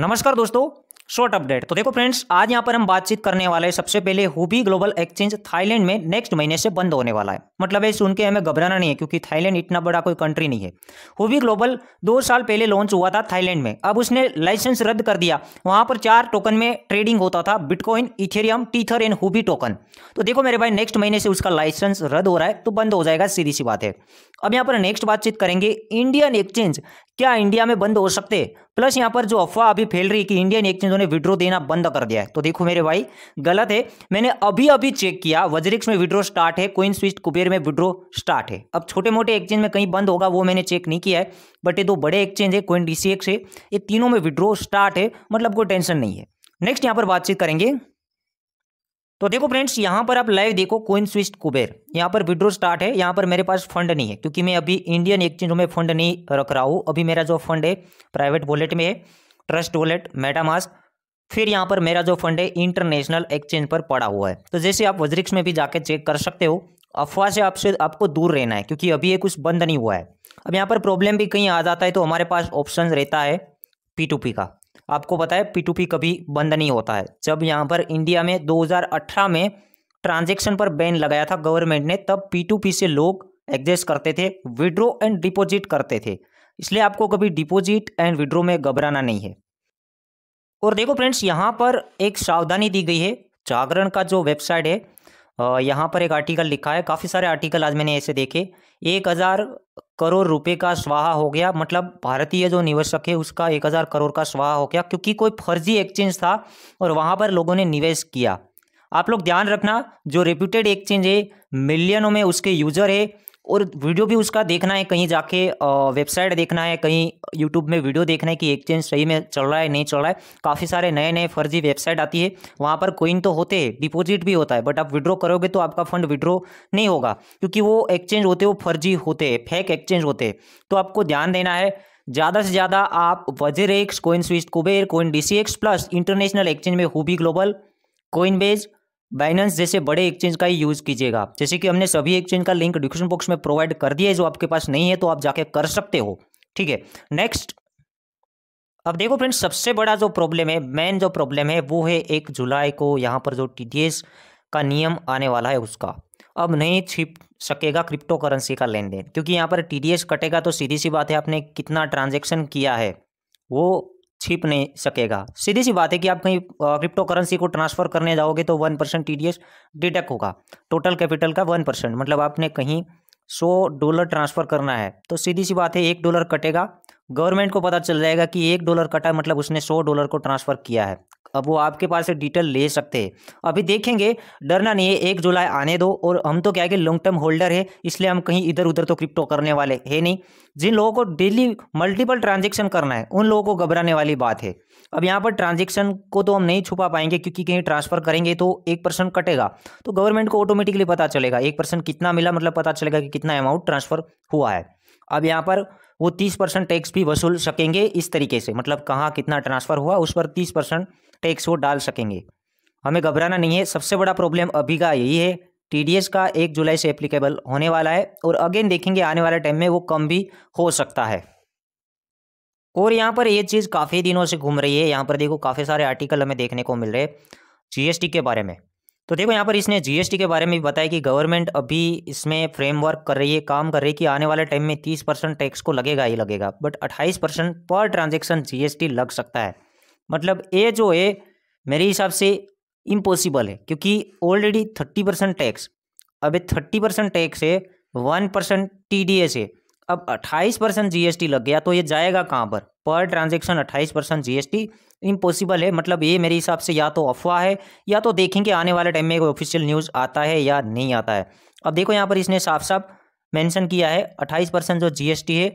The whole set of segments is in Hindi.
नमस्कार दोस्तों शॉर्ट अपडेट तो देखो फ्रेंड्स आज यहाँ पर हम बातचीत करने वाले हैं सबसे पहले हुबी ग्लोबल एक्सचेंज थाईलैंड में नेक्स्ट महीने से बंद होने वाला है मतलब ये सुन के हमें घबराना नहीं है क्योंकि थाईलैंड इतना बड़ा कोई कंट्री नहीं है हुबी ग्लोबल दो साल पहले लॉन्च हुआ था थाईलैंड में अब उसने लाइसेंस रद्द कर दिया वहाँ पर चार टोकन में ट्रेडिंग होता था bitcoin ethereum tether and Huobi token तो देखो मेरे भाई नेक्स्ट महीने से उसका लाइसेंस रद्द हो रहा है तो बंद हो जाएगा सीधी सी बात है अब यहाँ पर नेक्स्ट बातचीत करेंगे इंडियन एक्सचेंज क्या इंडिया में बंद हो सकते प्लस यहाँ पर जो अफवाह अभी फैल रही है कि इंडियन एक्सचेंजों ने विड्रो देना बंद कर दिया है तो देखो मेरे भाई गलत है मैंने अभी अभी चेक किया वज्रिक्स में विड्रो स्टार्ट है कोइन स्विस्ट कुबेर में विड्रो स्टार्ट है अब छोटे मोटे एक्सचेंज में कहीं बंद होगा वो मैंने चेक नहीं किया है बट ये दो बड़े एक्सचेंज है कोइन डी है ये तीनों में विड्रो स्टार्ट है मतलब कोई टेंशन नहीं है नेक्स्ट यहाँ पर बातचीत करेंगे तो देखो फ्रेंड्स यहाँ पर आप लाइव देखो कोइन स्विस्ट कुबेर यहाँ पर विड्रो स्टार्ट है यहाँ पर मेरे पास फंड नहीं है क्योंकि मैं अभी इंडियन एक्सचेंज में फंड नहीं रख रहा हूँ अभी मेरा जो फंड है प्राइवेट वॉलेट में है ट्रस्ट वॉलेट मेटामास्क फिर यहाँ पर मेरा जो फंड है इंटरनेशनल एक्सचेंज पर पड़ा हुआ है तो जैसे आप वज्रिक्स में भी जाकर चेक कर सकते हो अफवाह से आपसे आपको दूर रहना है क्योंकि अभी ये कुछ बंद नहीं हुआ है अब यहाँ पर प्रॉब्लम भी कहीं आ जाता है तो हमारे पास ऑप्शन रहता है पी का आपको पता है पी कभी बंद नहीं होता है जब यहाँ पर इंडिया में 2018 में ट्रांजेक्शन पर बैन लगाया था गवर्नमेंट ने तब पी से लोग एडजस्ट करते थे विड्रो एंड डिपॉजिट करते थे इसलिए आपको कभी डिपॉजिट एंड विड्रो में घबराना नहीं है और देखो फ्रेंड्स यहाँ पर एक सावधानी दी गई है जागरण का जो वेबसाइट है यहाँ पर एक आर्टिकल लिखा है काफ़ी सारे आर्टिकल आज मैंने ऐसे देखे एक हज़ार करोड़ रुपए का स्वाहा हो गया मतलब भारतीय जो निवेशक है उसका एक हज़ार करोड़ का स्वाहा हो गया क्योंकि कोई फर्जी एक्सचेंज था और वहाँ पर लोगों ने निवेश किया आप लोग ध्यान रखना जो रेप्यूटेड एक्सचेंज है मिलियनों में उसके यूजर है और वीडियो भी उसका देखना है कहीं जाके वेबसाइट देखना है कहीं यूट्यूब में वीडियो देखना है कि एक्सचेंज सही में चल रहा है नहीं चल रहा है काफ़ी सारे नए नए फर्जी वेबसाइट आती है वहाँ पर कोइन तो होते हैं डिपॉजिट भी होता है बट आप विड्रॉ करोगे तो आपका फंड विड्रॉ नहीं होगा क्योंकि वो एक्सचेंज होते वो फर्जी होते हैं फेक एक्सचेंज होते हैं तो आपको ध्यान देना है ज़्यादा से ज़्यादा आप WazirX coin switch Kuber coin D plus international exchange में Huobi global coin base Binance जैसे बड़े एक्सचेंज का ही यूज़ कीजिएगा जैसे कि हमने सभी एक्सचेंज का लिंक डिस्क्रिप्शन बॉक्स में प्रोवाइड कर दिया है जो आपके पास नहीं है तो आप जाके कर सकते हो ठीक है नेक्स्ट अब देखो फ्रेंड्स सबसे बड़ा जो प्रॉब्लम है मेन जो प्रॉब्लम है वो है एक जुलाई को यहाँ पर जो टी का नियम आने वाला है उसका अब नहीं छिप सकेगा क्रिप्टो करेंसी का लेन देन क्योंकि यहाँ पर टी कटेगा तो सीधी सी बात है आपने कितना ट्रांजेक्शन किया है वो छिप नहीं सकेगा सीधी सी बात है कि आप कहीं क्रिप्टो करेंसी को ट्रांसफ़र करने जाओगे तो वन परसेंट टी डिडक्ट होगा टोटल कैपिटल का वन परसेंट मतलब आपने कहीं सौ डॉलर ट्रांसफ़र करना है तो सीधी सी बात है एक डॉलर कटेगा गवर्नमेंट को पता चल जाएगा कि एक डॉलर कटा मतलब उसने सौ डॉलर को ट्रांसफ़र किया है अब वो आपके पास से डिटेल ले सकते हैं अभी देखेंगे डरना नहीं है एक जुलाई आने दो और हम तो क्या है कि लॉन्ग टर्म होल्डर है इसलिए हम कहीं इधर उधर तो क्रिप्टो करने वाले है नहीं जिन लोगों को डेली मल्टीपल ट्रांजेक्शन करना है उन लोगों को घबराने वाली बात है अब यहाँ पर ट्रांजेक्शन को तो हम नहीं छुपा पाएंगे क्योंकि कहीं ट्रांसफर करेंगे तो एक परसेंट कटेगा तो गवर्नमेंट को ऑटोमेटिकली पता चलेगा एक परसेंट कितना मिला मतलब पता चलेगा कि कितना अमाउंट ट्रांसफर हुआ है अब यहाँ पर वो तीस परसेंट टैक्स भी वसूल सकेंगे इस तरीके से मतलब कहाँ कितना ट्रांसफर हुआ उस पर तीस परसेंट टैक्स वो डाल सकेंगे हमें घबराना नहीं है सबसे बड़ा प्रॉब्लम अभी का यही है टीडीएस का एक जुलाई से एप्लीकेबल होने वाला है और अगेन देखेंगे आने वाले टाइम में वो कम भी हो सकता है और यहाँ पर ये चीज़ काफ़ी दिनों से घूम रही है यहाँ पर देखो काफ़ी सारे आर्टिकल हमें देखने को मिल रहे हैं जीएसटी के बारे में तो देखो यहाँ पर इसने जीएसटी के बारे में भी बताया कि गवर्नमेंट अभी इसमें फ्रेमवर्क कर रही है काम कर रही है कि आने वाले टाइम में तीस परसेंट टैक्स को लगेगा ही लगेगा बट अट्ठाईस परसेंट पर ट्रांजेक्शन जीएसटी लग सकता है मतलब ये जो है मेरे हिसाब से इम्पॉसिबल है क्योंकि ऑलरेडी थर्टी परसेंट टैक्स ये थर्टी परसेंट टैक्स है one percent T D S है अब अट्ठाईस परसेंट जी एस टी लग गया तो ये जाएगा कहाँ पर पर ट्रांजेक्शन अट्ठाईस percent G S T impossible है मतलब ये मेरे हिसाब से या तो अफवाह है या तो देखेंगे आने वाले टाइम में कोई ऑफिशियल न्यूज़ आता है या नहीं आता है अब देखो यहाँ पर इसने साफ साफ मेंशन किया है अट्ठाईस परसेंट जो जीएसटी है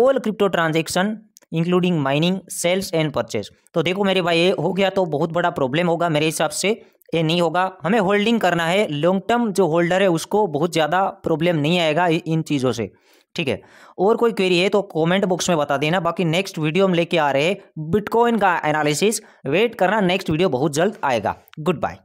all crypto transaction including mining sales and purchase तो देखो मेरे भाई ये हो गया तो बहुत बड़ा प्रॉब्लम होगा मेरे हिसाब से ये नहीं होगा हमें होल्डिंग करना है लॉन्ग टर्म जो होल्डर है उसको बहुत ज़्यादा प्रॉब्लम नहीं आएगा इन चीज़ों से ठीक है और कोई क्वेरी है तो कमेंट बॉक्स में बता देना बाकी नेक्स्ट वीडियो हम लेके आ रहे हैं बिटकॉइन का एनालिसिस वेट करना नेक्स्ट वीडियो बहुत जल्द आएगा गुड बाय